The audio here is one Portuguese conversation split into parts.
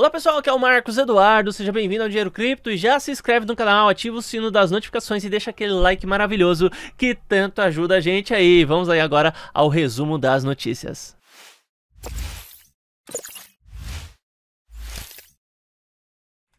Olá pessoal, aqui é o Marcos Eduardo, seja bem-vindo ao Dinheiro Cripto e já se inscreve no canal, ativa o sino das notificações e deixa aquele like maravilhoso que tanto ajuda a gente aí. Vamos aí agora ao resumo das notícias.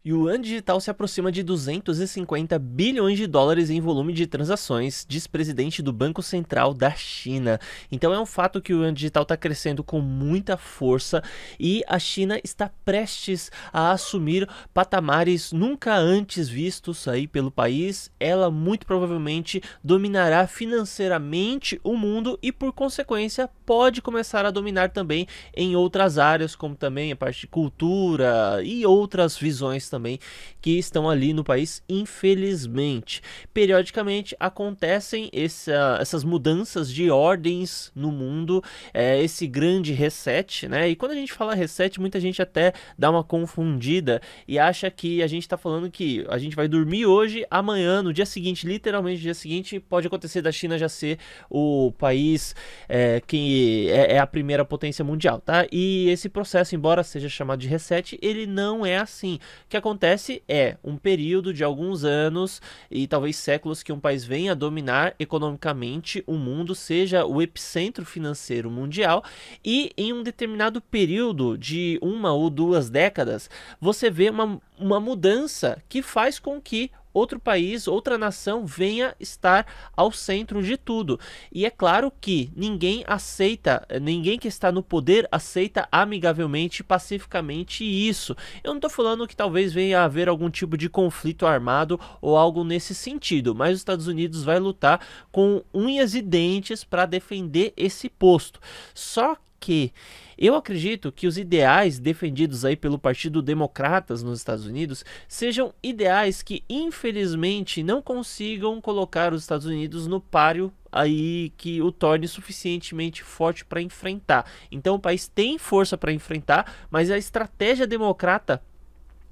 Yuan digital se aproxima de 250 bilhões de dólares em volume de transações, diz presidente do Banco Central da China. Então é um fato que o yuan digital está crescendo com muita força e a China está prestes a assumir patamares nunca antes vistos aí pelo país. Ela muito provavelmente dominará financeiramente o mundo e por consequência pode começar a dominar também em outras áreas, como também a parte de cultura e outras visões também que estão ali no país, infelizmente. Periodicamente acontecem essa, essas mudanças de ordens no mundo, é, esse grande reset, né? E quando a gente fala reset, muita gente até dá uma confundida e acha que a gente está falando que a gente vai dormir hoje, amanhã, no dia seguinte, literalmente no dia seguinte, pode acontecer da China já ser o país é, que é, é a primeira potência mundial, tá? E esse processo, embora seja chamado de reset, ele não é assim. O que acontece é um período de alguns anos e talvez séculos que um país venha a dominar economicamente o mundo, seja o epicentro financeiro mundial, e em um determinado período de uma ou duas décadas, você vê uma, uma mudança que faz com que outro país, outra nação venha estar ao centro de tudo. E é claro que ninguém aceita, eh, ninguém que está no poder aceita amigavelmente, pacificamente isso. Eu não estou falando que talvez venha haver algum tipo de conflito armado ou algo nesse sentido, mas os Estados Unidos vai lutar com unhas e dentes para defender esse posto. Só quê? Eu acredito que os ideais defendidos aí pelo Partido Democratas nos Estados Unidos sejam ideais que infelizmente não consigam colocar os Estados Unidos no páreo aí que o torne suficientemente forte para enfrentar. Então o país tem força para enfrentar, mas a estratégia democrata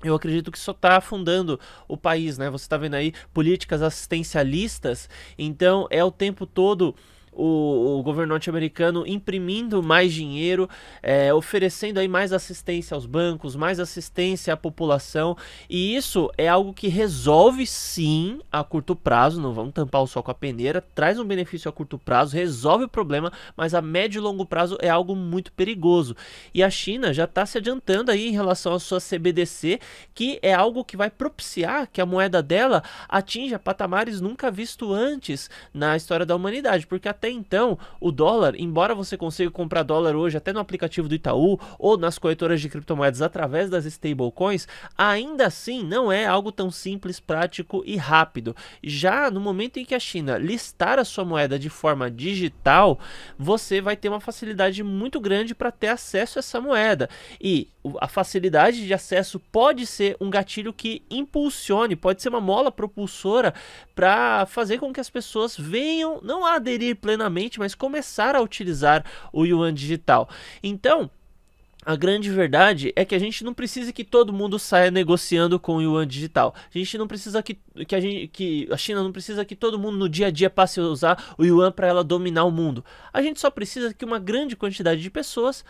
eu acredito que só está afundando o país, né? Você está vendo aí políticas assistencialistas, então é o tempo todo o, o governo norte-americano imprimindo mais dinheiro, é, oferecendo aí mais assistência aos bancos, mais assistência à população. E isso é algo que resolve sim a curto prazo, não vamos tampar o sol com a peneira, traz um benefício a curto prazo, resolve o problema, mas a médio e longo prazo é algo muito perigoso. E a China já está se adiantando aí em relação à sua CBDC, que é algo que vai propiciar que a moeda dela atinja patamares nunca visto antes na história da humanidade, porque até até então, o dólar, embora você consiga comprar dólar hoje até no aplicativo do Itaú ou nas corretoras de criptomoedas através das stablecoins, ainda assim não é algo tão simples, prático e rápido. Já no momento em que a China listar a sua moeda de forma digital, você vai ter uma facilidade muito grande para ter acesso a essa moeda. E a facilidade de acesso pode ser um gatilho que impulsione, pode ser uma mola propulsora para fazer com que as pessoas venham não a aderir plenamente, mas começar a utilizar o yuan digital. Então, a grande verdade é que a gente não precisa que todo mundo saia negociando com o yuan digital. A gente não precisa que, que, a, gente, que a China não precisa que todo mundo no dia a dia passe a usar o yuan para ela dominar o mundo. A gente só precisa que uma grande quantidade de pessoas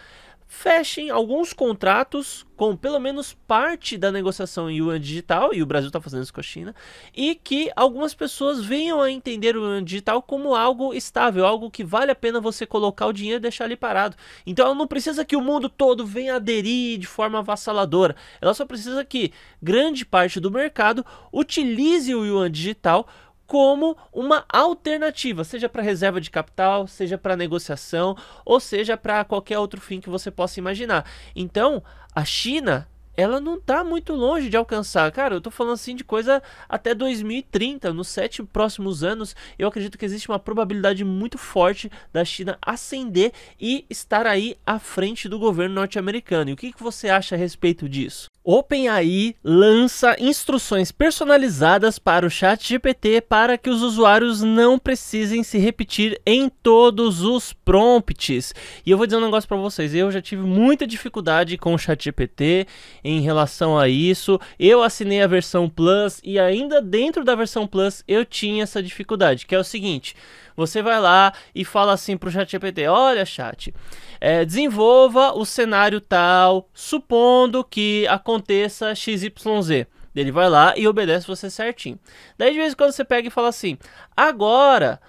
fechem alguns contratos com pelo menos parte da negociação em yuan digital, e o Brasil está fazendo isso com a China, e que algumas pessoas venham a entender o yuan digital como algo estável, algo que vale a pena você colocar o dinheiro e deixar ali parado. Então ela não precisa que o mundo todo venha aderir de forma avassaladora, ela só precisa que grande parte do mercado utilize o yuan digital como uma alternativa, seja para reserva de capital, seja para negociação, ou seja para qualquer outro fim que você possa imaginar. Então, a China ela não tá muito longe de alcançar. Cara, eu tô falando assim de coisa até 2030, nos sete próximos anos, eu acredito que existe uma probabilidade muito forte da China ascender e estar aí à frente do governo norte-americano. E o que, que você acha a respeito disso? OpenAI lança instruções personalizadas para o chat GPT para que os usuários não precisem se repetir em todos os prompts. E eu vou dizer um negócio para vocês, eu já tive muita dificuldade com o chat GPT em relação a isso. Eu assinei a versão Plus e ainda dentro da versão Plus eu tinha essa dificuldade, que é o seguinte: você vai lá e fala assim pro ChatGPT: olha, chat, é, desenvolva o cenário tal, supondo que aconteça XYZ. Ele vai lá e obedece você certinho. Daí de vez em quando você pega e fala assim: agora.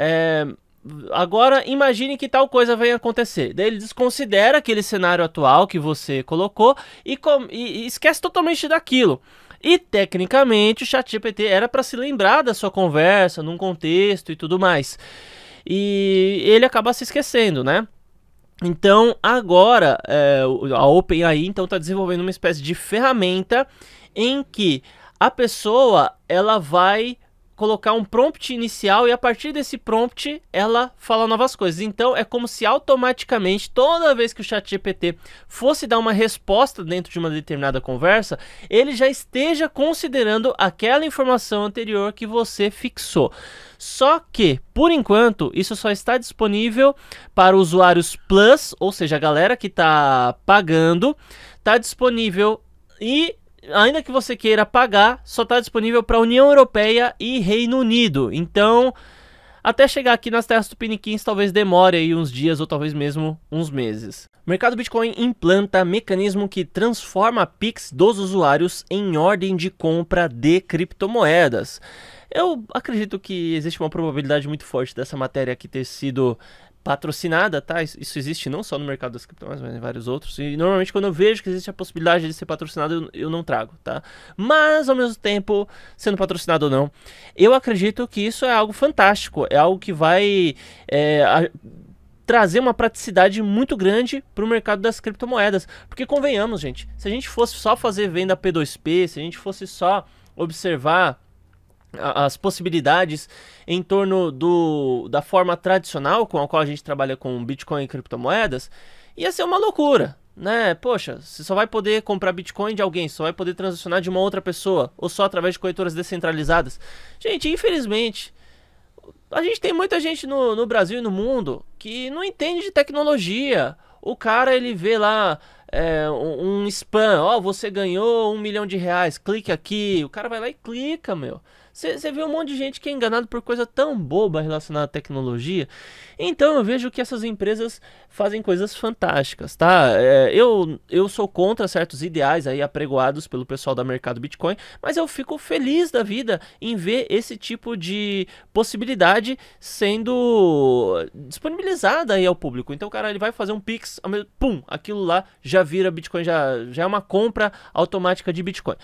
É, agora imagine que tal coisa vai acontecer. Daí ele desconsidera aquele cenário atual que você colocou e, com, e, e esquece totalmente daquilo. E tecnicamente o ChatGPT era para se lembrar da sua conversa, num contexto e tudo mais. E ele acaba se esquecendo, né? Então agora é, a OpenAI então está desenvolvendo uma espécie de ferramenta em que a pessoa ela vai colocar um prompt inicial e a partir desse prompt ela fala novas coisas. Então é como se automaticamente toda vez que o chat GPT fosse dar uma resposta dentro de uma determinada conversa, ele já esteja considerando aquela informação anterior que você fixou. Só que, por enquanto, isso só está disponível para usuários Plus, ou seja, a galera que está pagando, está disponível e ainda que você queira pagar, só está disponível para União Europeia e Reino Unido. Então, até chegar aqui nas terras tupiniquins, talvez demore aí uns dias ou talvez mesmo uns meses. O mercado Bitcoin implanta mecanismo que transforma a Pix dos usuários em ordem de compra de criptomoedas. Eu acredito que existe uma probabilidade muito forte dessa matéria aqui ter sido patrocinada, tá? Isso existe não só no mercado das criptomoedas, mas em vários outros. E normalmente quando eu vejo que existe a possibilidade de ser patrocinado, eu, eu, não trago, tá? Mas ao mesmo tempo, sendo patrocinado ou não, eu acredito que isso é algo fantástico, é algo que vai é, a, trazer uma praticidade muito grande para o mercado das criptomoedas, porque convenhamos, gente, se a gente fosse só fazer venda P2P, se a gente fosse só observar as possibilidades em torno do, da forma tradicional com a qual a gente trabalha com Bitcoin e criptomoedas, ia ser uma loucura, né? Poxa, você só vai poder comprar Bitcoin de alguém, só vai poder transacionar de uma outra pessoa, ou só através de corretoras descentralizadas. Gente, infelizmente, a gente tem muita gente no, no Brasil e no mundo que não entende de tecnologia. O cara, ele vê lá é, um, um spam, ó, oh, você ganhou um milhão de reais, clique aqui. O cara vai lá e clica, meu. Você vê um monte de gente que é enganado por coisa tão boba relacionada à tecnologia. Então eu vejo que essas empresas fazem coisas fantásticas, tá? É, eu, eu sou contra certos ideais aí apregoados pelo pessoal da mercado Bitcoin, mas eu fico feliz da vida em ver esse tipo de possibilidade sendo disponibilizada aí ao público. Então o cara ele vai fazer um Pix, pum, aquilo lá já vira Bitcoin, já, já é uma compra automática de Bitcoin.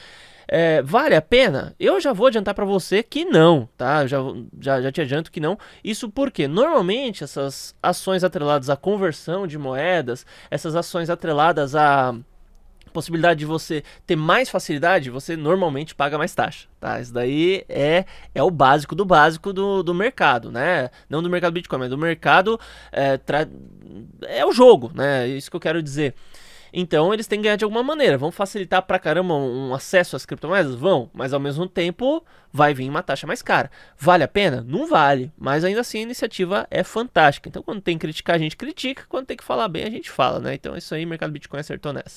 É, vale a pena? Eu já vou adiantar para você que não, tá? Já, já, já te adianto que não. Isso porque normalmente essas ações atreladas à conversão de moedas, essas ações atreladas à possibilidade de você ter mais facilidade, você normalmente paga mais taxa, tá? Isso daí é, é o básico do básico do, do mercado, né? Não do mercado Bitcoin, mas do mercado é, tra... é o jogo, né? É isso que eu quero dizer. Então eles têm que ganhar de alguma maneira. Vão facilitar pra caramba um acesso às criptomoedas? Vão, mas ao mesmo tempo vai vir uma taxa mais cara. Vale a pena? Não vale, mas ainda assim a iniciativa é fantástica. Então quando tem que criticar, a gente critica, quando tem que falar bem, a gente fala, né? Então é isso aí, mercado Bitcoin acertou nessa.